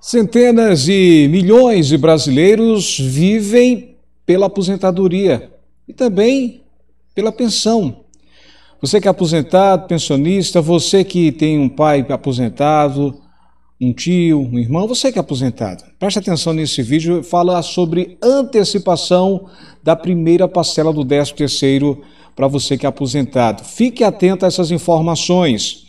Centenas e milhões de brasileiros vivem pela aposentadoria e também pela pensão. Você que é aposentado, pensionista, você que tem um pai aposentado, um tio, um irmão, você que é aposentado. Preste atenção nesse vídeo, fala sobre antecipação da primeira parcela do 13 terceiro para você que é aposentado. Fique atento a essas informações.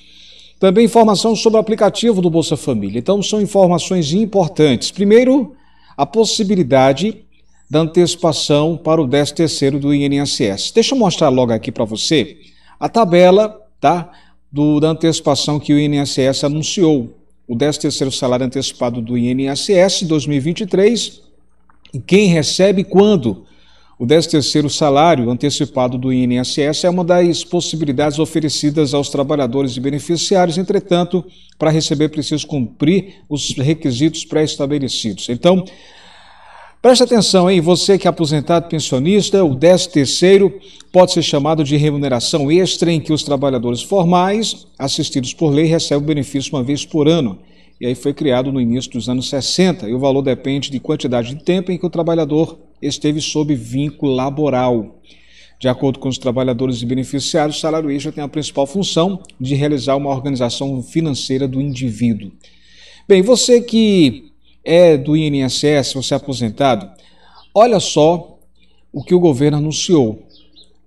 Também informação sobre o aplicativo do Bolsa Família. Então, são informações importantes. Primeiro, a possibilidade da antecipação para o 13º do INSS. Deixa eu mostrar logo aqui para você a tabela tá, do, da antecipação que o INSS anunciou. O 13º salário antecipado do INSS 2023 quem recebe quando o 13º salário antecipado do INSS é uma das possibilidades oferecidas aos trabalhadores e beneficiários. Entretanto, para receber preciso cumprir os requisitos pré-estabelecidos. Então, preste atenção, hein? Você que é aposentado pensionista, o 13º pode ser chamado de remuneração extra em que os trabalhadores formais, assistidos por lei, recebem benefício uma vez por ano e aí foi criado no início dos anos 60. E o valor depende de quantidade de tempo em que o trabalhador esteve sob vínculo laboral. De acordo com os trabalhadores e beneficiários, o salário extra tem a principal função de realizar uma organização financeira do indivíduo. Bem, você que é do INSS, você é aposentado, olha só o que o governo anunciou.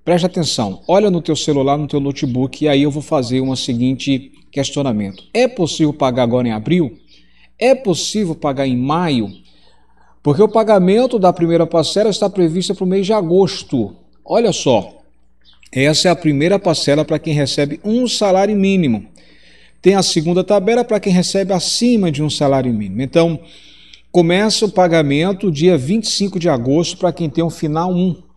Preste atenção, olha no teu celular, no teu notebook, e aí eu vou fazer um seguinte questionamento. É possível pagar agora em abril? É possível pagar em maio? Porque o pagamento da primeira parcela está previsto para o mês de agosto. Olha só, essa é a primeira parcela para quem recebe um salário mínimo. Tem a segunda tabela para quem recebe acima de um salário mínimo. Então, começa o pagamento dia 25 de agosto para quem tem um final 1.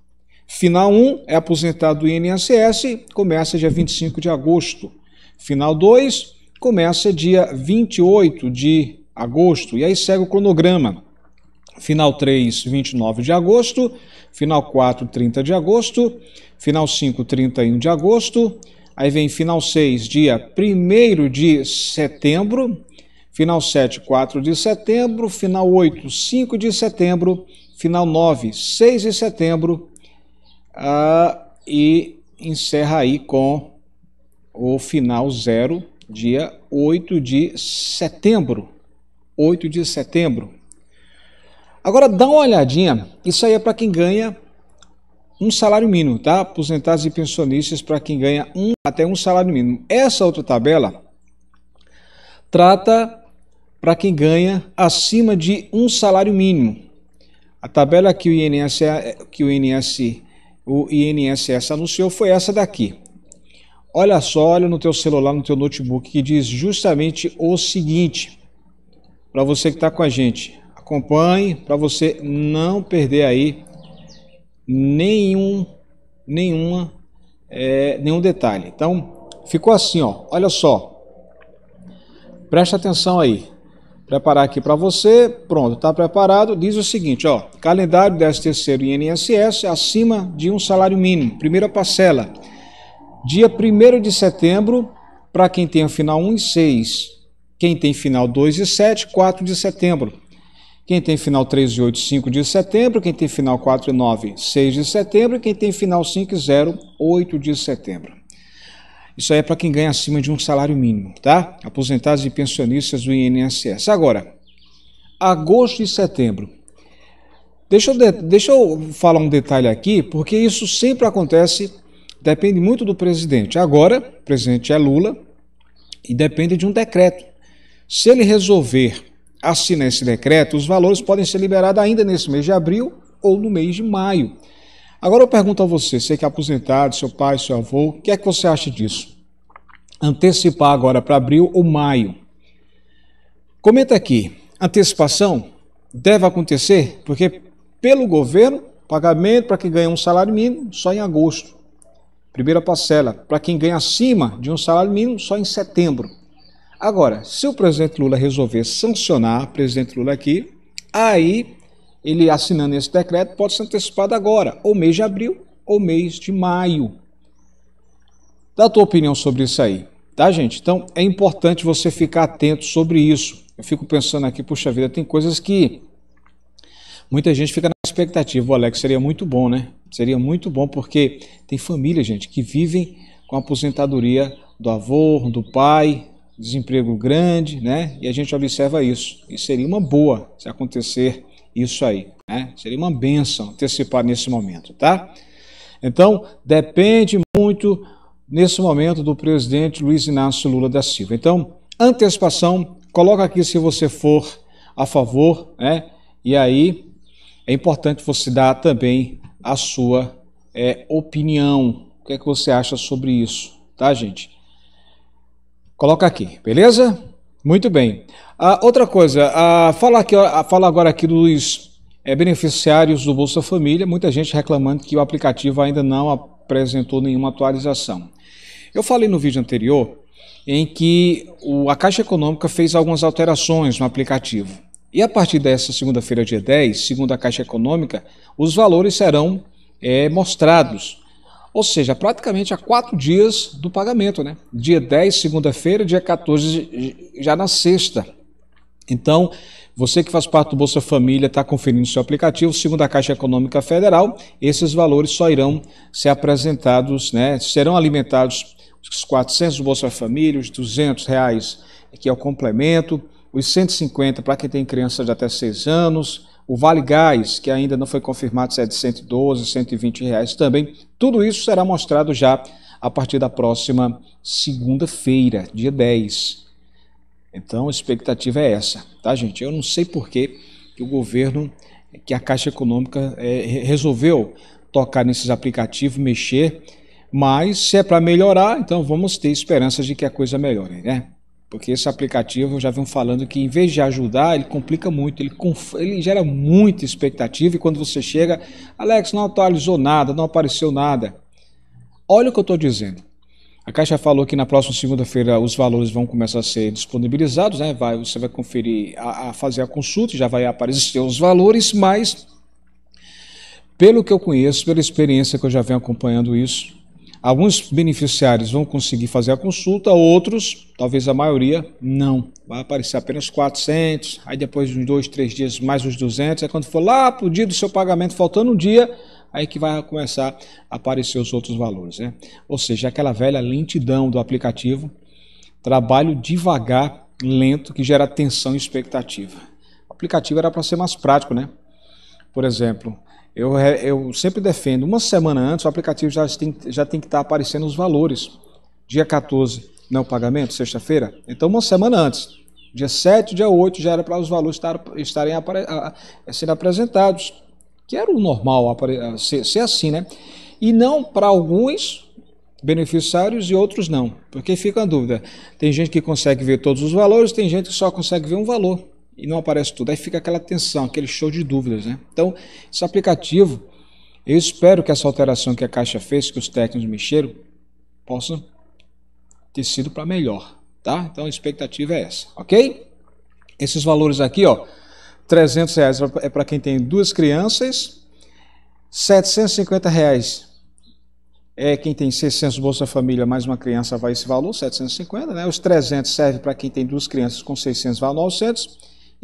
Final 1 é aposentado do INSS, começa dia 25 de agosto. Final 2 começa dia 28 de agosto. E aí segue o cronograma. Final 3, 29 de agosto. Final 4, 30 de agosto. Final 5, 31 de agosto. Aí vem final 6, dia 1 de setembro. Final 7, 4 de setembro. Final 8, 5 de setembro. Final 9, 6 de setembro ah, e encerra aí com o final zero, dia 8 de setembro. 8 de setembro. Agora dá uma olhadinha, isso aí é para quem ganha um salário mínimo, tá? Aposentados e pensionistas para quem ganha um até um salário mínimo. Essa outra tabela trata para quem ganha acima de um salário mínimo. A tabela que o INSS, que o INSS o INSS anunciou foi essa daqui. Olha só, olha no teu celular, no teu notebook, que diz justamente o seguinte, para você que está com a gente, acompanhe, para você não perder aí nenhum, nenhuma, é, nenhum detalhe. Então, ficou assim, ó, olha só, presta atenção aí, preparar aqui para você. Pronto, está preparado. Diz o seguinte, ó, calendário 13 terceiro INSS acima de um salário mínimo. Primeira parcela, dia 1 de setembro, para quem tem o final 1 e 6. Quem tem final 2 e 7, 4 de setembro. Quem tem final 3 e 8, 5 de setembro. Quem tem final 4 e 9, 6 de setembro. E Quem tem final 5 e 0, 8 de setembro. Isso aí é para quem ganha acima de um salário mínimo, tá? Aposentados e pensionistas do INSS. Agora, agosto e setembro. Deixa eu, de, deixa eu falar um detalhe aqui, porque isso sempre acontece, depende muito do presidente. Agora, o presidente é Lula e depende de um decreto. Se ele resolver assinar esse decreto, os valores podem ser liberados ainda nesse mês de abril ou no mês de maio. Agora eu pergunto a você, você que é aposentado, seu pai, seu avô, o que é que você acha disso? Antecipar agora para abril ou maio? Comenta aqui, antecipação deve acontecer, porque pelo governo, pagamento para quem ganha um salário mínimo só em agosto. Primeira parcela, para quem ganha acima de um salário mínimo só em setembro. Agora, se o presidente Lula resolver sancionar, presidente Lula aqui, aí ele assinando esse decreto pode ser antecipado agora, ou mês de abril ou mês de maio. Dá a tua opinião sobre isso aí, tá, gente? Então é importante você ficar atento sobre isso. Eu fico pensando aqui, puxa vida, tem coisas que muita gente fica na expectativa. O Alex seria muito bom, né? Seria muito bom porque tem família, gente, que vivem com a aposentadoria do avô, do pai, desemprego grande, né? E a gente observa isso. E seria uma boa se acontecer isso aí. Né? Seria uma benção antecipar nesse momento, tá? Então, depende muito nesse momento do presidente Luiz Inácio Lula da Silva. Então, antecipação, coloca aqui se você for a favor, né? E aí é importante você dar também a sua é, opinião. O que é que você acha sobre isso, tá, gente? Coloca aqui, beleza? Muito bem. Ah, outra coisa, ah, aqui, ah, fala agora aqui dos é, beneficiários do Bolsa Família, muita gente reclamando que o aplicativo ainda não apresentou nenhuma atualização. Eu falei no vídeo anterior em que o, a Caixa Econômica fez algumas alterações no aplicativo. E a partir dessa segunda-feira, dia 10, segundo a Caixa Econômica, os valores serão é, mostrados ou seja, praticamente há quatro dias do pagamento, né? Dia 10, segunda-feira, dia 14, já na sexta. Então, você que faz parte do Bolsa Família está conferindo seu aplicativo, segundo a Caixa Econômica Federal, esses valores só irão ser apresentados, né? Serão alimentados os 400 do Bolsa Família, os 200 reais que é o complemento, os 150 para quem tem criança de até 6 anos, o Vale Gás, que ainda não foi confirmado se é de 112, 120 reais também. Tudo isso será mostrado já a partir da próxima segunda-feira, dia 10. Então a expectativa é essa, tá, gente? Eu não sei por que o governo, que a Caixa Econômica é, resolveu tocar nesses aplicativos, mexer, mas se é para melhorar, então vamos ter esperanças de que a coisa melhore, né? Porque esse aplicativo, já vem falando que em vez de ajudar, ele complica muito, ele, ele gera muita expectativa e quando você chega, Alex, não atualizou nada, não apareceu nada. Olha o que eu estou dizendo. A Caixa falou que na próxima segunda-feira os valores vão começar a ser disponibilizados, né? Vai, você vai conferir, a, a fazer a consulta, já vai aparecer os valores, mas pelo que eu conheço, pela experiência que eu já venho acompanhando isso, Alguns beneficiários vão conseguir fazer a consulta, outros, talvez a maioria, não. Vai aparecer apenas 400, aí depois de uns dois, três dias, mais os 200. é quando for lá para o dia do seu pagamento, faltando um dia, aí que vai começar a aparecer os outros valores. Né? Ou seja, aquela velha lentidão do aplicativo, trabalho devagar, lento, que gera tensão e expectativa. O aplicativo era para ser mais prático, né? Por exemplo, eu, eu sempre defendo, uma semana antes o aplicativo já tem, já tem que estar tá aparecendo os valores. Dia 14 não é o pagamento, sexta-feira? Então, uma semana antes, dia 7, dia 8, já era para os valores estar, estarem apare, sendo apresentados, que era o normal ser, ser assim, né? E não para alguns beneficiários e outros não, porque fica a dúvida. Tem gente que consegue ver todos os valores, tem gente que só consegue ver um valor e não aparece tudo. Aí fica aquela tensão, aquele show de dúvidas. Né? Então, esse aplicativo, eu espero que essa alteração que a Caixa fez, que os técnicos mexeram, possa ter sido para melhor. Tá? Então a expectativa é essa, ok? Esses valores aqui, ó, 300 reais é para quem tem duas crianças, 750 reais é quem tem 600 Bolsa Família mais uma criança vai esse valor, 750, né? Os 300 serve para quem tem duas crianças com 600 vai 900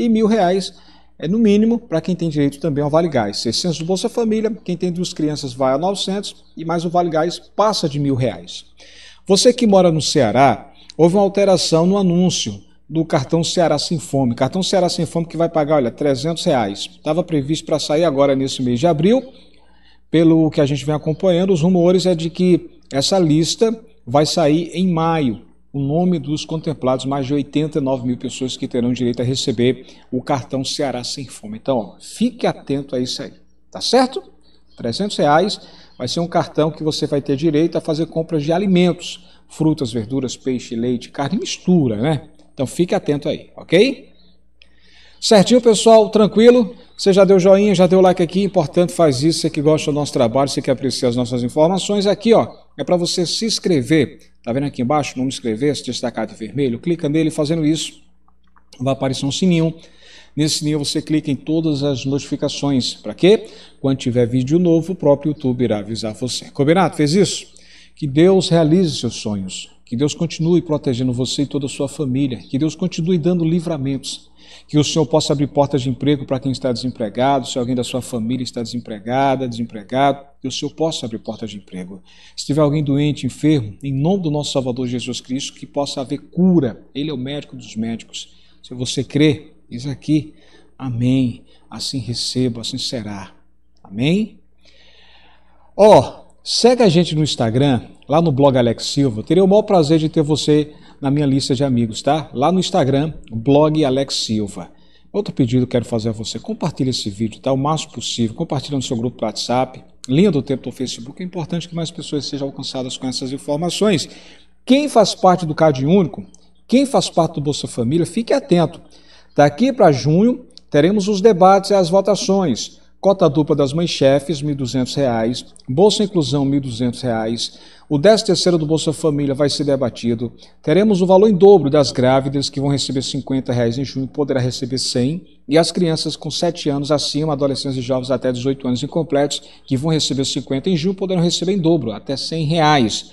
e mil reais é no mínimo para quem tem direito também ao Vale Gás. 600 do Bolsa Família, quem tem duas crianças vai a 900 e mais o Vale Gás passa de mil reais. Você que mora no Ceará, houve uma alteração no anúncio do cartão Ceará Sem Fome. Cartão Ceará Sem Fome que vai pagar, olha, 300 reais. Estava previsto para sair agora nesse mês de abril. Pelo que a gente vem acompanhando, os rumores é de que essa lista vai sair em maio o nome dos contemplados, mais de 89 mil pessoas que terão direito a receber o cartão Ceará Sem Fome. Então, ó, fique atento a isso aí, tá certo? 300 reais vai ser um cartão que você vai ter direito a fazer compras de alimentos, frutas, verduras, peixe, leite, carne, mistura, né? Então, fique atento aí, ok? Certinho, pessoal? Tranquilo? Você já deu joinha, já deu like aqui, importante faz isso, você que gosta do nosso trabalho, você que aprecia as nossas informações, aqui ó, é para você se inscrever Está vendo aqui embaixo, não me inscrever-se, destacado em vermelho? Clica nele fazendo isso. Vai aparecer um sininho. Nesse sininho você clica em todas as notificações. Para quê? Quando tiver vídeo novo, o próprio YouTube irá avisar você. Combinado? Fez isso? Que Deus realize seus sonhos. Que Deus continue protegendo você e toda a sua família. Que Deus continue dando livramentos. Que o Senhor possa abrir portas de emprego para quem está desempregado, se alguém da sua família está desempregada, desempregado, que o Senhor possa abrir portas de emprego. Se tiver alguém doente, enfermo, em nome do nosso Salvador Jesus Cristo, que possa haver cura. Ele é o médico dos médicos. Se você crê, diz aqui, amém. Assim recebo, assim será. Amém? Ó, oh, segue a gente no Instagram, lá no blog Alex Silva. Teria o maior prazer de ter você na minha lista de amigos, tá? Lá no Instagram, blog Alex Silva. Outro pedido que quero fazer a você, compartilhe esse vídeo, tá? O máximo possível, compartilha no seu grupo do WhatsApp, linha do tempo do Facebook, é importante que mais pessoas sejam alcançadas com essas informações. Quem faz parte do Cade Único, quem faz parte do Bolsa Família, fique atento. Daqui para junho, teremos os debates e as votações cota dupla das mães-chefes, R$ 1.200, Bolsa Inclusão, R$ 1.200, o 10 terceiro do Bolsa Família vai ser debatido, teremos o valor em dobro das grávidas, que vão receber R$ 50 reais em junho, poderá receber R$ 100, e as crianças com 7 anos acima, adolescentes e jovens até 18 anos incompletos, que vão receber 50 em junho, poderão receber em dobro, até 100 reais.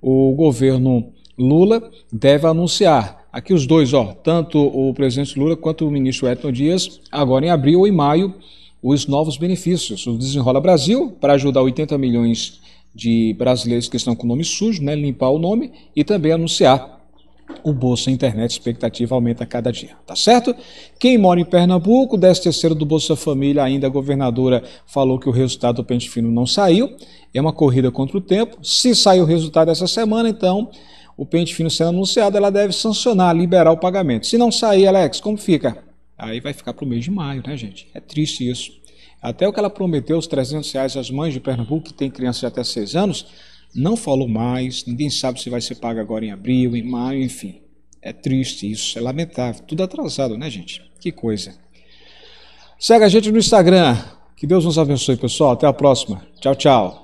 O governo Lula deve anunciar. Aqui os dois, ó, tanto o presidente Lula quanto o ministro Edson Dias, agora em abril ou em maio, os novos benefícios. O Desenrola Brasil, para ajudar 80 milhões de brasileiros que estão com o nome sujo, né, limpar o nome e também anunciar. O Bolsa Internet expectativa aumenta a cada dia, tá certo? Quem mora em Pernambuco, 13 terceiro do Bolsa Família, ainda a governadora falou que o resultado do pente fino não saiu. É uma corrida contra o tempo. Se sair o resultado essa semana, então o pente fino sendo anunciado, ela deve sancionar, liberar o pagamento. Se não sair, Alex, como fica? Aí vai ficar para o mês de maio, né, gente? É triste isso. Até o que ela prometeu, os 300 reais às mães de Pernambuco que têm crianças de até 6 anos, não falou mais, ninguém sabe se vai ser paga agora em abril, em maio, enfim. É triste isso, é lamentável. Tudo atrasado, né, gente? Que coisa. Segue a gente no Instagram. Que Deus nos abençoe, pessoal. Até a próxima. Tchau, tchau.